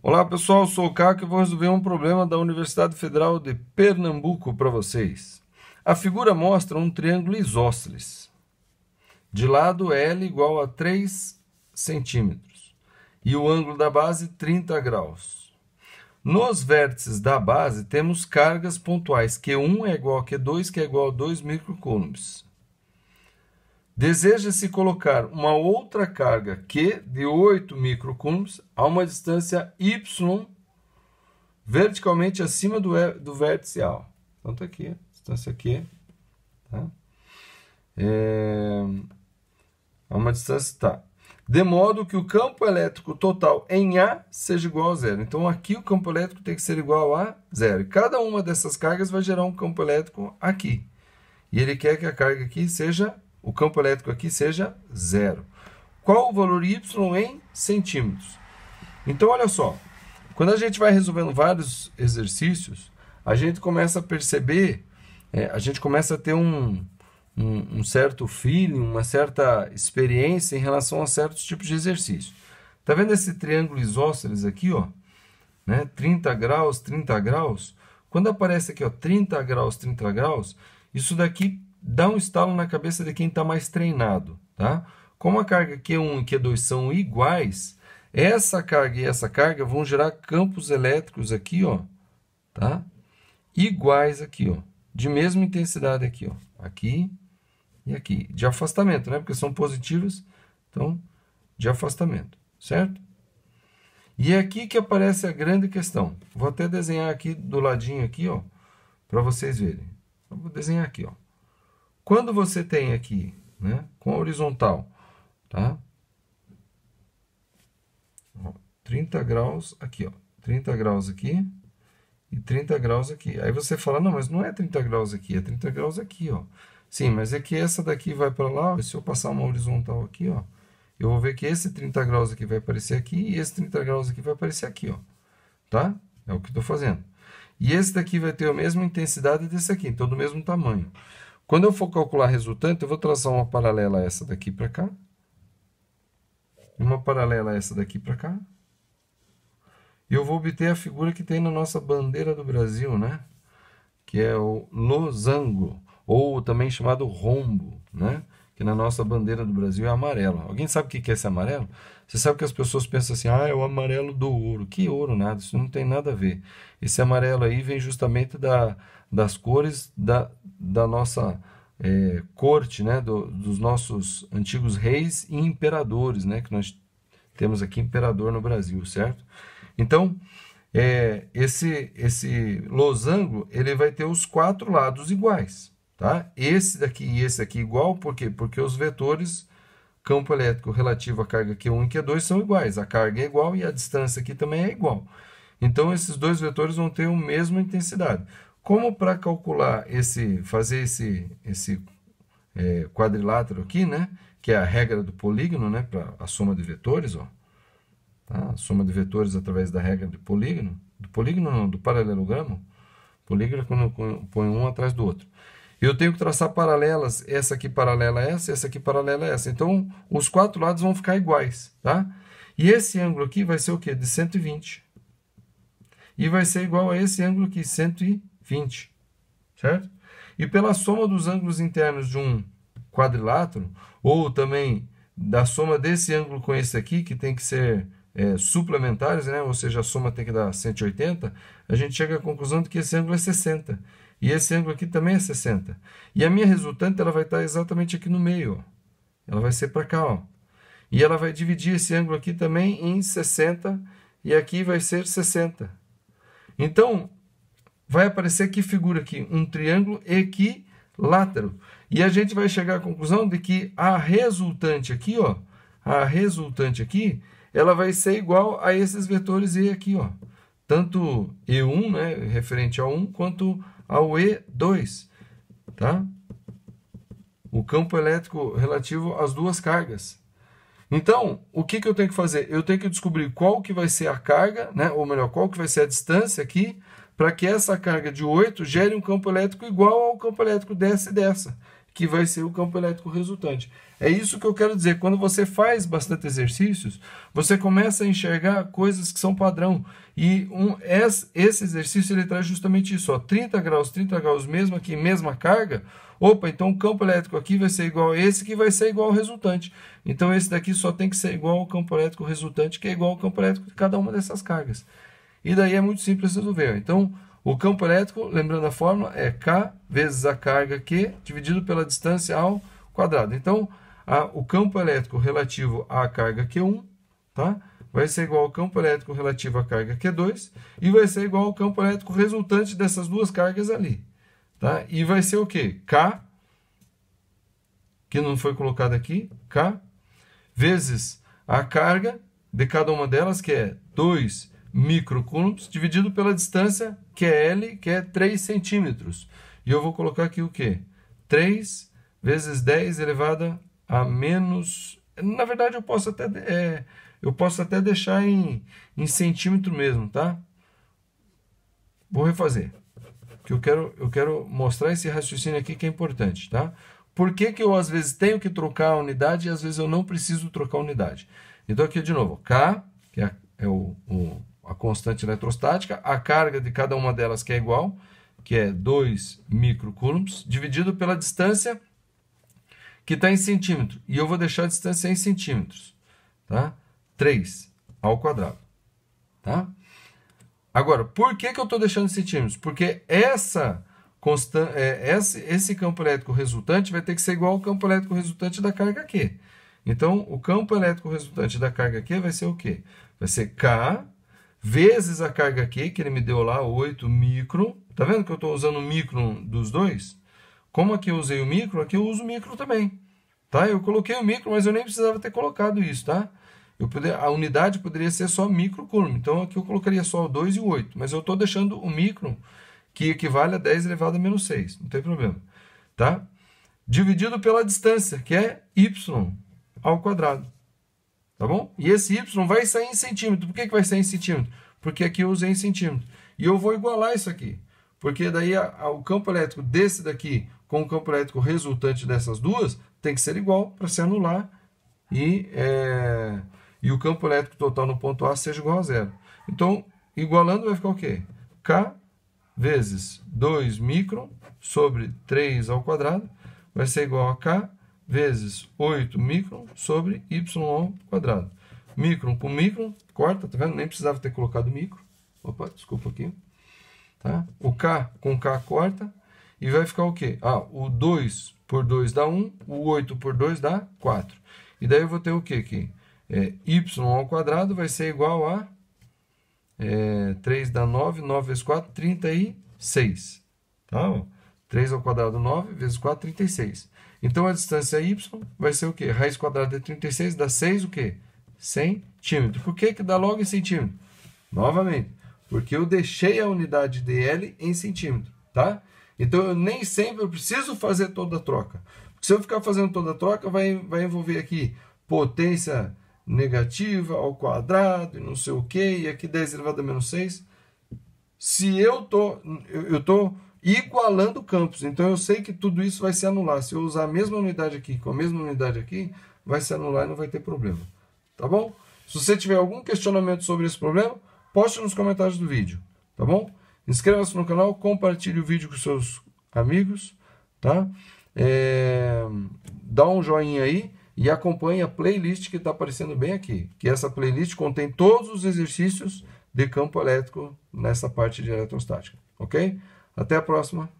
Olá pessoal, sou o Caco e vou resolver um problema da Universidade Federal de Pernambuco para vocês. A figura mostra um triângulo isósceles. De lado L igual a 3 centímetros e o ângulo da base 30 graus. Nos vértices da base temos cargas pontuais Q1 é igual a Q2, que é igual a 2 microcoulombs. Deseja-se colocar uma outra carga Q de 8 microcoulombs a uma distância Y verticalmente acima do, er, do vértice A. Então está aqui, distância Q. Tá? É, a uma distância tá. De modo que o campo elétrico total em A seja igual a zero. Então aqui o campo elétrico tem que ser igual a zero. E cada uma dessas cargas vai gerar um campo elétrico aqui. E ele quer que a carga aqui seja o campo elétrico aqui seja zero. Qual o valor y em centímetros? Então, olha só, quando a gente vai resolvendo vários exercícios, a gente começa a perceber, é, a gente começa a ter um, um, um, certo feeling, uma certa experiência em relação a certos tipos de exercício. Tá vendo esse triângulo isósceles aqui, ó? Né? 30 graus, 30 graus. Quando aparece aqui, ó, 30 graus, 30 graus, isso daqui dá um estalo na cabeça de quem está mais treinado, tá? Como a carga Q1 e Q2 são iguais, essa carga e essa carga vão gerar campos elétricos aqui, ó, tá? Iguais aqui, ó, de mesma intensidade aqui, ó, aqui e aqui, de afastamento, né? Porque são positivas, então, de afastamento, certo? E é aqui que aparece a grande questão. Vou até desenhar aqui do ladinho aqui, ó, para vocês verem. vou desenhar aqui, ó. Quando você tem aqui, né, com a horizontal, tá? 30 graus aqui, ó. 30 graus aqui e 30 graus aqui. Aí você fala, não, mas não é 30 graus aqui, é 30 graus aqui, ó. Sim, mas é que essa daqui vai para lá, ó, se eu passar uma horizontal aqui, ó, eu vou ver que esse 30 graus aqui vai aparecer aqui e esse 30 graus aqui vai aparecer aqui, ó. Tá? É o que estou fazendo. E esse daqui vai ter a mesma intensidade desse aqui, então do mesmo tamanho. Quando eu for calcular resultante, eu vou traçar uma paralela essa daqui para cá. Uma paralela essa daqui para cá. E eu vou obter a figura que tem na nossa bandeira do Brasil, né? Que é o losango, ou também chamado rombo, né? que na nossa bandeira do Brasil é amarelo. Alguém sabe o que é esse amarelo? Você sabe que as pessoas pensam assim, ah, é o amarelo do ouro. Que ouro, nada, isso não tem nada a ver. Esse amarelo aí vem justamente da, das cores da, da nossa é, corte, né, do, dos nossos antigos reis e imperadores, né, que nós temos aqui imperador no Brasil, certo? Então, é, esse, esse losango, ele vai ter os quatro lados iguais. Tá? Esse daqui e esse aqui igual, por quê? Porque os vetores campo elétrico relativo à carga Q1 e Q2 são iguais. A carga é igual e a distância aqui também é igual. Então, esses dois vetores vão ter a mesma intensidade. Como para calcular esse, fazer esse, esse é, quadrilátero aqui, né? Que é a regra do polígono, né? Para a soma de vetores, ó. Tá? A soma de vetores através da regra do polígono. Do polígono não, do paralelogramo. Polígono é quando eu ponho um atrás do outro. Eu tenho que traçar paralelas, essa aqui paralela a essa, essa aqui paralela a essa. Então, os quatro lados vão ficar iguais, tá? E esse ângulo aqui vai ser o quê? De 120. E vai ser igual a esse ângulo aqui, 120, certo? E pela soma dos ângulos internos de um quadrilátero, ou também da soma desse ângulo com esse aqui, que tem que ser é, suplementares, né? ou seja, a soma tem que dar 180, a gente chega à conclusão de que esse ângulo é 60. E esse ângulo aqui também é 60. E a minha resultante ela vai estar exatamente aqui no meio. Ela vai ser para cá. Ó. E ela vai dividir esse ângulo aqui também em 60. E aqui vai ser 60. Então, vai aparecer que figura aqui? Um triângulo equilátero. E a gente vai chegar à conclusão de que a resultante aqui, ó, a resultante aqui, ela vai ser igual a esses vetores E aqui, ó tanto E1, né, referente a 1, quanto ao E2, tá? O campo elétrico relativo às duas cargas. Então, o que, que eu tenho que fazer? Eu tenho que descobrir qual que vai ser a carga, né, ou melhor, qual que vai ser a distância aqui, para que essa carga de 8 gere um campo elétrico igual ao campo elétrico dessa e dessa que vai ser o campo elétrico resultante. É isso que eu quero dizer. Quando você faz bastante exercícios, você começa a enxergar coisas que são padrão. E um, esse exercício ele traz justamente isso: ó, 30 graus, 30 graus, mesmo aqui, mesma carga. Opa, então o campo elétrico aqui vai ser igual a esse, que vai ser igual ao resultante. Então esse daqui só tem que ser igual ao campo elétrico resultante, que é igual ao campo elétrico de cada uma dessas cargas. E daí é muito simples resolver. Então o campo elétrico, lembrando a fórmula, é K vezes a carga Q dividido pela distância ao quadrado. Então, a, o campo elétrico relativo à carga Q1 tá? vai ser igual ao campo elétrico relativo à carga Q2 e vai ser igual ao campo elétrico resultante dessas duas cargas ali. Tá? E vai ser o quê? K, que não foi colocado aqui, K, vezes a carga de cada uma delas, que é 2 microcoulombs dividido pela distância, que é L, que é 3 centímetros. E eu vou colocar aqui o quê? 3 vezes 10 elevada a menos... Na verdade, eu posso até, é, eu posso até deixar em, em centímetro mesmo, tá? Vou refazer, que eu quero, eu quero mostrar esse raciocínio aqui que é importante, tá? Por que, que eu às vezes tenho que trocar a unidade e às vezes eu não preciso trocar a unidade? Então aqui de novo, K, que é, é o, o constante eletrostática, a carga de cada uma delas que é igual, que é 2 microcoulombs, dividido pela distância que está em centímetro. E eu vou deixar a distância em centímetros, tá? 3 ao quadrado, tá? Agora, por que, que eu estou deixando em centímetros? Porque essa constante, é, esse, esse campo elétrico resultante vai ter que ser igual ao campo elétrico resultante da carga Q. Então, o campo elétrico resultante da carga Q vai ser o quê? Vai ser K vezes a carga Q, que ele me deu lá, 8 micro. Tá vendo que eu estou usando o micro dos dois? Como aqui eu usei o micro, aqui eu uso o micro também. Tá? Eu coloquei o micro, mas eu nem precisava ter colocado isso, tá? Eu poder, a unidade poderia ser só microcoulomb. Então aqui eu colocaria só o 2 e o 8. Mas eu estou deixando o micro, que equivale a 10 elevado a menos 6. Não tem problema. Tá? Dividido pela distância, que é y ao quadrado. Tá bom? E esse y vai sair em centímetro. Por que, que vai sair em centímetro? Porque aqui eu usei em centímetro. E eu vou igualar isso aqui. Porque daí a, a, o campo elétrico desse daqui com o campo elétrico resultante dessas duas tem que ser igual para se anular e, é, e o campo elétrico total no ponto A seja igual a zero. Então, igualando vai ficar o quê? K vezes 2 micron sobre 3 ao quadrado vai ser igual a K vezes 8 micron sobre y ao quadrado. Micron por micron, corta, tá vendo? Nem precisava ter colocado micro. Opa, desculpa aqui. Tá? O K com K corta e vai ficar o quê? Ah, o 2 por 2 dá 1, o 8 por 2 dá 4. E daí eu vou ter o quê aqui? É, y ao quadrado vai ser igual a é, 3 dá 9, 9 vezes 4, 36. Tá? 3 ao quadrado, 9, vezes 4, 36. Então a distância y vai ser o quê? Raiz quadrada de é 36 dá 6 o quê? Centímetro. Por que, que dá logo em centímetro? Novamente, porque eu deixei a unidade dl em centímetro, tá? Então eu nem sempre preciso fazer toda a troca. Se eu ficar fazendo toda a troca, vai, vai envolver aqui potência negativa ao quadrado e não sei o que, e aqui 10 elevado a menos 6. Se eu tô, eu, eu tô igualando campos. Então eu sei que tudo isso vai se anular. Se eu usar a mesma unidade aqui com a mesma unidade aqui, vai se anular e não vai ter problema. Tá bom? Se você tiver algum questionamento sobre esse problema, poste nos comentários do vídeo. Tá bom? Inscreva-se no canal, compartilhe o vídeo com seus amigos, tá? É... Dá um joinha aí e acompanhe a playlist que está aparecendo bem aqui. Que essa playlist contém todos os exercícios de campo elétrico nessa parte de eletrostática, ok? Até a próxima.